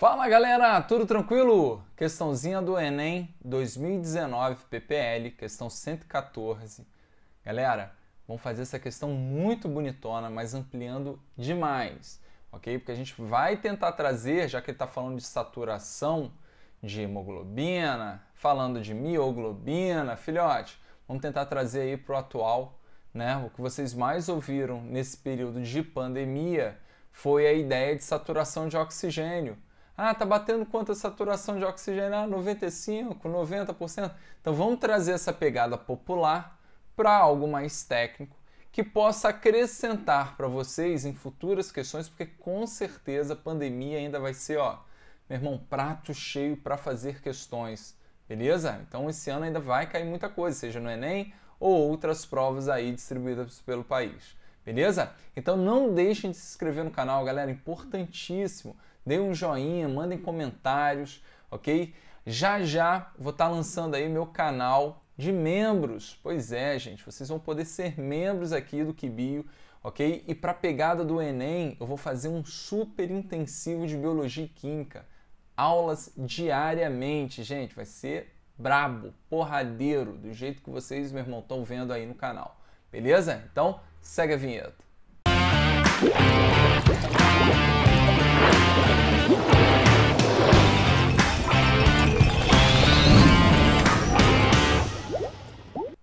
Fala galera, tudo tranquilo? Questãozinha do Enem 2019 PPL, questão 114. Galera, vamos fazer essa questão muito bonitona, mas ampliando demais, ok? Porque a gente vai tentar trazer, já que ele está falando de saturação de hemoglobina, falando de mioglobina, filhote, vamos tentar trazer aí para o atual, né? O que vocês mais ouviram nesse período de pandemia foi a ideia de saturação de oxigênio ah, tá batendo quanto a saturação de oxigênio? Ah, 95, 90%. Então vamos trazer essa pegada popular para algo mais técnico que possa acrescentar para vocês em futuras questões, porque com certeza a pandemia ainda vai ser, ó, meu irmão, prato cheio para fazer questões, beleza? Então esse ano ainda vai cair muita coisa, seja no ENEM ou outras provas aí distribuídas pelo país. Beleza? Então não deixem de se inscrever no canal, galera, é importantíssimo deem um joinha, mandem comentários, ok? Já já vou estar tá lançando aí meu canal de membros. Pois é, gente, vocês vão poder ser membros aqui do Kibio, ok? E para pegada do Enem, eu vou fazer um super intensivo de biologia e química. Aulas diariamente, gente, vai ser brabo, porradeiro, do jeito que vocês, meu irmão, estão vendo aí no canal. Beleza? Então, segue a vinheta.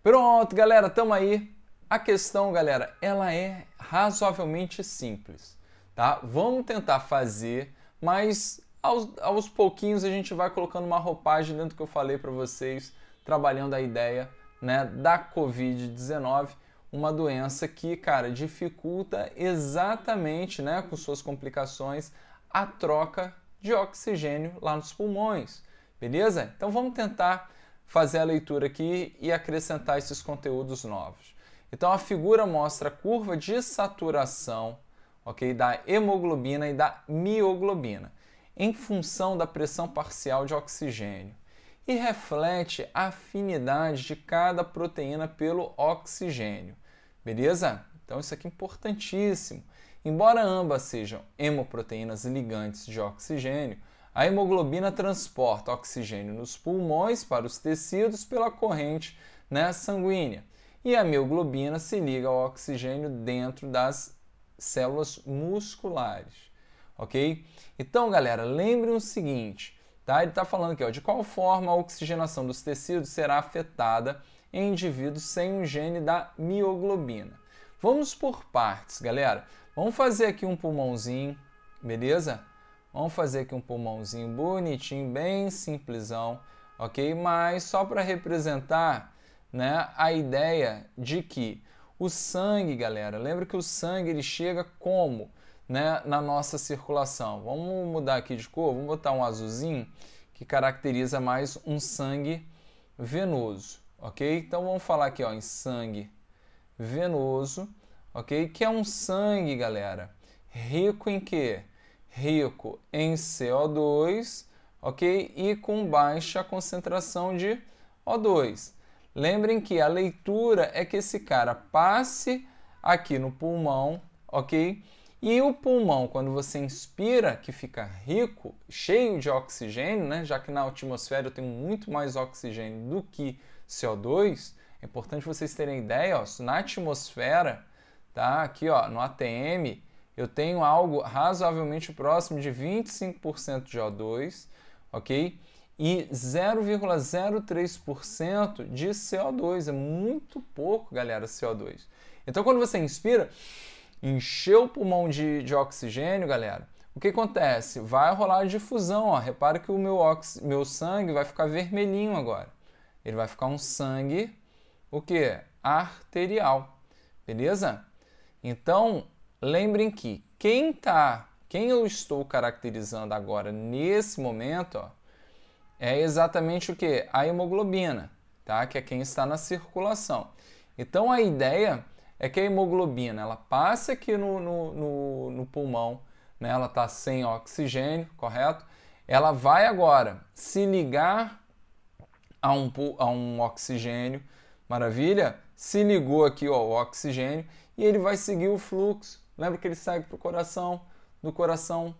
Pronto, galera, tamo aí. A questão, galera, ela é razoavelmente simples, tá? Vamos tentar fazer, mas aos, aos pouquinhos a gente vai colocando uma roupagem dentro do que eu falei para vocês, trabalhando a ideia né, da Covid-19, uma doença que, cara, dificulta exatamente, né, com suas complicações, a troca de oxigênio lá nos pulmões. Beleza? Então vamos tentar fazer a leitura aqui e acrescentar esses conteúdos novos. Então a figura mostra a curva de saturação, OK, da hemoglobina e da mioglobina em função da pressão parcial de oxigênio e reflete a afinidade de cada proteína pelo oxigênio. Beleza? Então isso aqui é importantíssimo. Embora ambas sejam hemoproteínas ligantes de oxigênio, a hemoglobina transporta oxigênio nos pulmões para os tecidos pela corrente né, sanguínea e a mioglobina se liga ao oxigênio dentro das células musculares, ok? Então, galera, lembrem o seguinte, tá? Ele está falando aqui, ó, de qual forma a oxigenação dos tecidos será afetada em indivíduos sem o um gene da mioglobina. Vamos por partes, galera. Vamos fazer aqui um pulmãozinho, beleza? Vamos fazer aqui um pulmãozinho bonitinho, bem simplesão, ok? Mas só para representar né, a ideia de que o sangue, galera, lembra que o sangue ele chega como? Né, na nossa circulação. Vamos mudar aqui de cor, vamos botar um azulzinho que caracteriza mais um sangue venoso, ok? Então vamos falar aqui ó, em sangue venoso, ok? Que é um sangue, galera, rico em quê? Rico em CO2, ok? E com baixa concentração de O2. Lembrem que a leitura é que esse cara passe aqui no pulmão, ok? E o pulmão, quando você inspira, que fica rico, cheio de oxigênio, né? já que na atmosfera eu tenho muito mais oxigênio do que CO2, é importante vocês terem ideia, ó, na atmosfera, tá? Aqui, ó, no ATM, eu tenho algo razoavelmente próximo de 25% de O2, ok? E 0,03% de CO2. É muito pouco, galera, CO2. Então, quando você inspira, encheu o pulmão de, de oxigênio, galera, o que acontece? Vai rolar a difusão, ó. Repara que o meu, ox... meu sangue vai ficar vermelhinho agora. Ele vai ficar um sangue o que? Arterial. Beleza? Então, lembrem que quem tá, quem eu estou caracterizando agora nesse momento, ó, é exatamente o que? A hemoglobina, tá? Que é quem está na circulação. Então a ideia é que a hemoglobina ela passa aqui no, no, no, no pulmão, né? ela está sem oxigênio, correto? Ela vai agora se ligar a um, a um oxigênio, Maravilha? Se ligou aqui ó, o oxigênio e ele vai seguir o fluxo. Lembra que ele segue para o coração, do coração,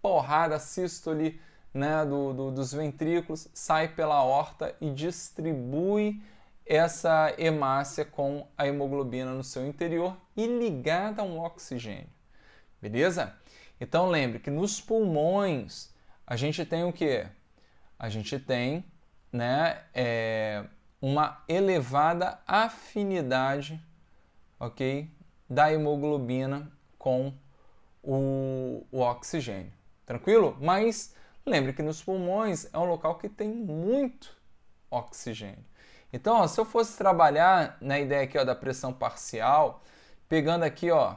porrada, sístole né, do, do, dos ventrículos, sai pela horta e distribui essa hemácia com a hemoglobina no seu interior e ligada a um oxigênio. Beleza? Então lembre que nos pulmões a gente tem o que? A gente tem né, é, uma elevada afinidade, ok, da hemoglobina com o, o oxigênio. Tranquilo? Mas lembre que nos pulmões é um local que tem muito oxigênio. Então, ó, se eu fosse trabalhar na ideia aqui ó, da pressão parcial, pegando aqui ó,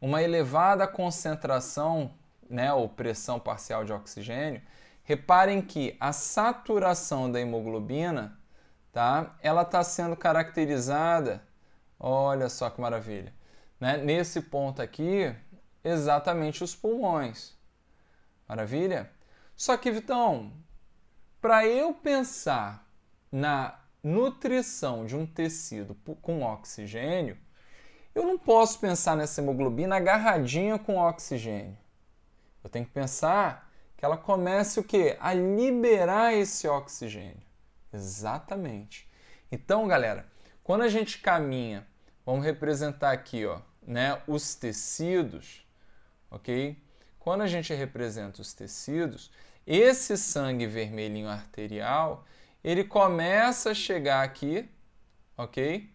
uma elevada concentração, né, ou pressão parcial de oxigênio, reparem que a saturação da hemoglobina tá? Ela está sendo caracterizada, olha só que maravilha, né? Nesse ponto aqui, exatamente os pulmões. Maravilha? Só que, Vitão, para eu pensar na nutrição de um tecido com oxigênio, eu não posso pensar nessa hemoglobina agarradinha com oxigênio. Eu tenho que pensar que ela comece o quê? A liberar esse oxigênio. Exatamente. Então, galera, quando a gente caminha, vamos representar aqui, ó, né, os tecidos, ok? Quando a gente representa os tecidos, esse sangue vermelhinho arterial, ele começa a chegar aqui, ok?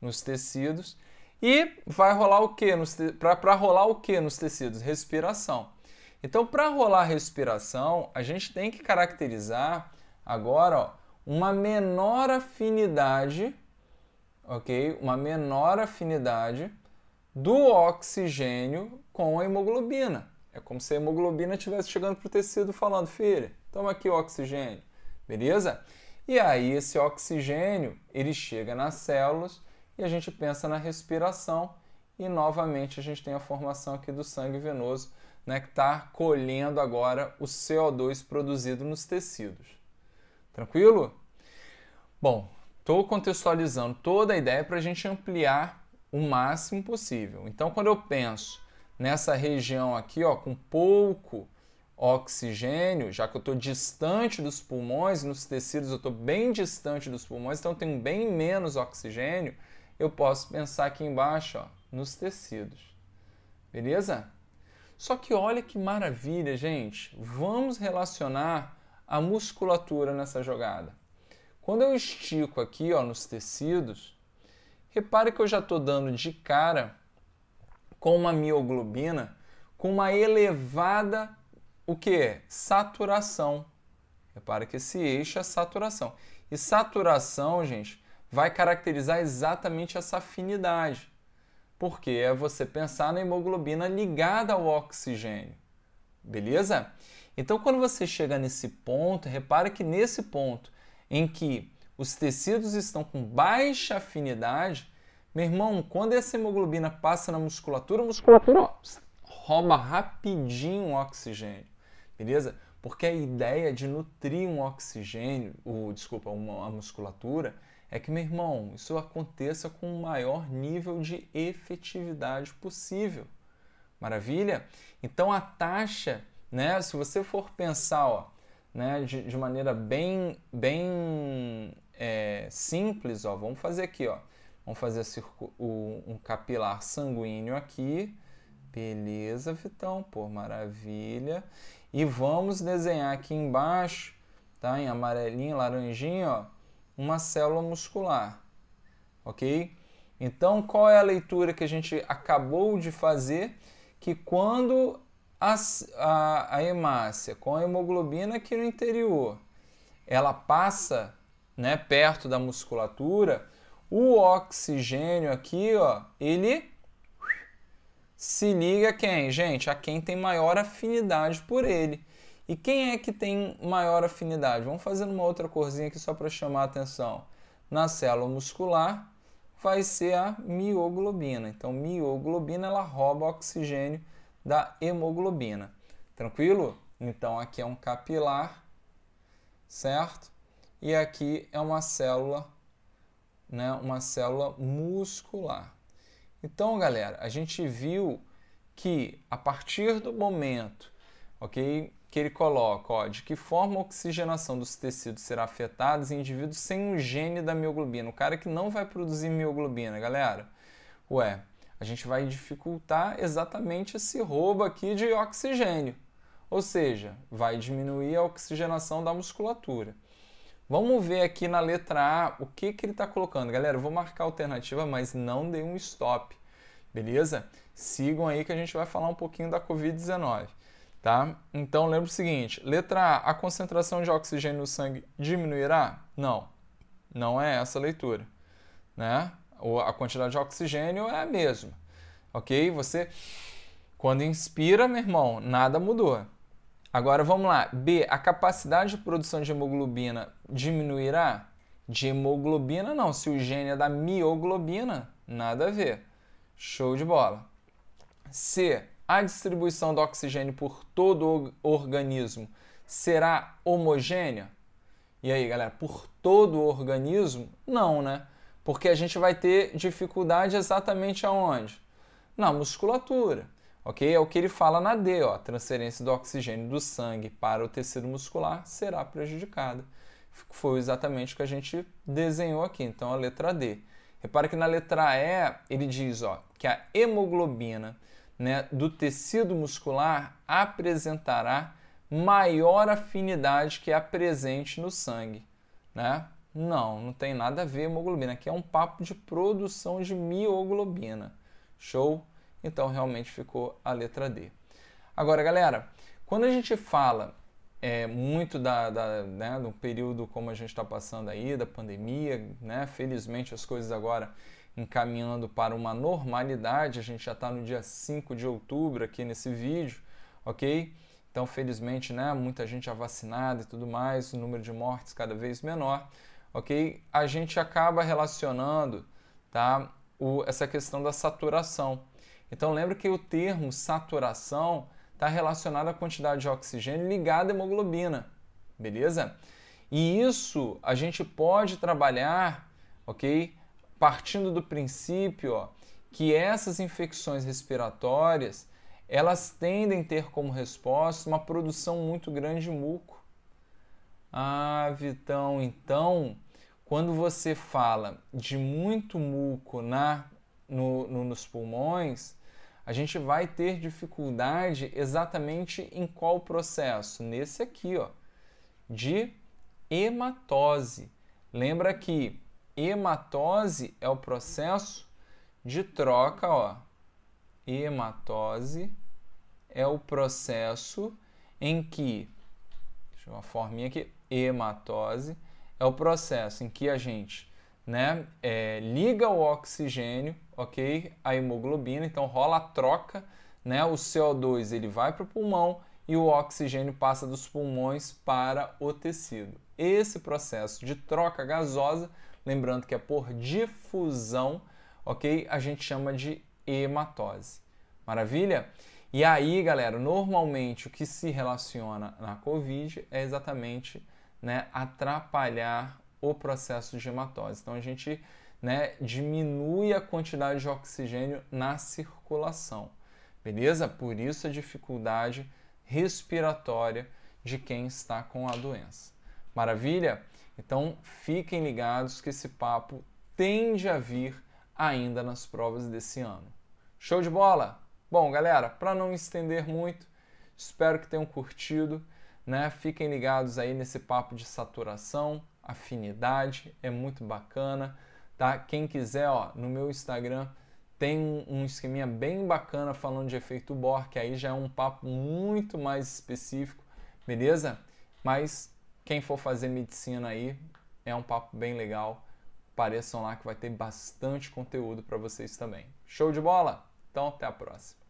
Nos tecidos. E vai rolar o que? Te... Para rolar o que nos tecidos? Respiração. Então, para rolar respiração, a gente tem que caracterizar agora ó, uma menor afinidade, ok? Uma menor afinidade do oxigênio com a hemoglobina. É como se a hemoglobina estivesse chegando para o tecido falando, filha, toma aqui o oxigênio, beleza? E aí esse oxigênio, ele chega nas células e a gente pensa na respiração e novamente a gente tem a formação aqui do sangue venoso, né, que está colhendo agora o CO2 produzido nos tecidos. Tranquilo? Bom, estou contextualizando toda a ideia para a gente ampliar o máximo possível. Então, quando eu penso nessa região aqui, ó, com pouco oxigênio, já que eu estou distante dos pulmões, nos tecidos eu estou bem distante dos pulmões, então tenho bem menos oxigênio, eu posso pensar aqui embaixo, ó, nos tecidos. Beleza? Só que olha que maravilha, gente. Vamos relacionar a musculatura nessa jogada. Quando eu estico aqui ó, nos tecidos, repare que eu já estou dando de cara com uma mioglobina com uma elevada o que? Saturação. Repare que esse eixo é saturação. E saturação, gente, vai caracterizar exatamente essa afinidade. Porque é você pensar na hemoglobina ligada ao oxigênio. Beleza? Então, quando você chega nesse ponto, repara que nesse ponto em que os tecidos estão com baixa afinidade, meu irmão, quando essa hemoglobina passa na musculatura, a musculatura rouba rapidinho o oxigênio, beleza? Porque a ideia de nutrir um oxigênio, o, desculpa, uma, a musculatura, é que, meu irmão, isso aconteça com o maior nível de efetividade possível. Maravilha? Então a taxa né? Se você for pensar ó, né, de, de maneira bem, bem é, simples, ó, vamos fazer aqui, ó. Vamos fazer o, um capilar sanguíneo aqui. Beleza, Vitão, pô, maravilha. E vamos desenhar aqui embaixo, tá? Em amarelinho, laranjinho, ó, uma célula muscular, ok? Então, qual é a leitura que a gente acabou de fazer? Que quando a, a, a hemácia com a hemoglobina aqui no interior, ela passa né, perto da musculatura, o oxigênio aqui, ó, ele se liga a quem? Gente, a quem tem maior afinidade por ele. E quem é que tem maior afinidade? Vamos fazer uma outra corzinha aqui só para chamar a atenção. Na célula muscular vai ser a mioglobina. Então, mioglobina ela rouba oxigênio da hemoglobina. Tranquilo? Então aqui é um capilar, certo? E aqui é uma célula, né, uma célula muscular. Então, galera, a gente viu que a partir do momento, OK, que ele coloca, ó, de que forma a oxigenação dos tecidos será afetada em indivíduos sem o gene da mioglobina. O cara que não vai produzir mioglobina, galera. Ué, a gente vai dificultar exatamente esse roubo aqui de oxigênio, ou seja, vai diminuir a oxigenação da musculatura. Vamos ver aqui na letra A o que, que ele está colocando. Galera, eu vou marcar a alternativa, mas não dê um stop, beleza? Sigam aí que a gente vai falar um pouquinho da Covid-19, tá? Então, lembra o seguinte, letra A, a concentração de oxigênio no sangue diminuirá? Não, não é essa a leitura, né? a quantidade de oxigênio é a mesma. Ok? Você, quando inspira, meu irmão, nada mudou. Agora vamos lá. B, a capacidade de produção de hemoglobina diminuirá? De hemoglobina, não. Se o gene é da mioglobina, nada a ver. Show de bola. C, a distribuição do oxigênio por todo o organismo será homogênea? E aí, galera, por todo o organismo? Não, né? Porque a gente vai ter dificuldade exatamente aonde? Na musculatura. Ok? É o que ele fala na D, ó. A transferência do oxigênio do sangue para o tecido muscular será prejudicada. Foi exatamente o que a gente desenhou aqui, então a letra D. Repara que na letra E ele diz ó, que a hemoglobina né, do tecido muscular apresentará maior afinidade que a presente no sangue. Né? Não, não tem nada a ver hemoglobina. Aqui é um papo de produção de mioglobina. Show? Então realmente ficou a letra D. Agora, galera, quando a gente fala é, muito da, da, né, do período como a gente está passando aí, da pandemia, né, felizmente as coisas agora encaminhando para uma normalidade, a gente já está no dia 5 de outubro aqui nesse vídeo, ok? Então, felizmente, né, muita gente já é vacinada e tudo mais, o número de mortes cada vez menor ok? A gente acaba relacionando tá, o, essa questão da saturação. Então lembra que o termo saturação está relacionado à quantidade de oxigênio ligada à hemoglobina, beleza? E isso a gente pode trabalhar, ok? Partindo do princípio ó, que essas infecções respiratórias elas tendem a ter como resposta uma produção muito grande de muco. Ah, Vitão, então, quando você fala de muito muco na, no, no, nos pulmões, a gente vai ter dificuldade exatamente em qual processo? Nesse aqui, ó, de hematose. Lembra que hematose é o processo de troca, ó. Hematose é o processo em que, deixa eu uma forminha aqui, hematose é o processo em que a gente né, é, liga o oxigênio, ok, a hemoglobina, então rola a troca, né, o CO2 ele vai para o pulmão e o oxigênio passa dos pulmões para o tecido. Esse processo de troca gasosa, lembrando que é por difusão, ok, a gente chama de hematose. Maravilha? E aí, galera, normalmente o que se relaciona na COVID é exatamente né, atrapalhar o processo de hematose. Então a gente né, diminui a quantidade de oxigênio na circulação, beleza? Por isso a dificuldade respiratória de quem está com a doença. Maravilha? Então fiquem ligados que esse papo tende a vir ainda nas provas desse ano. Show de bola? Bom, galera, para não estender muito, espero que tenham curtido né? Fiquem ligados aí nesse papo de saturação, afinidade, é muito bacana, tá? Quem quiser, ó, no meu Instagram tem um, um esqueminha bem bacana falando de efeito Bohr, que aí já é um papo muito mais específico, beleza? Mas quem for fazer medicina aí, é um papo bem legal. Pareçam lá que vai ter bastante conteúdo para vocês também. Show de bola? Então, até a próxima.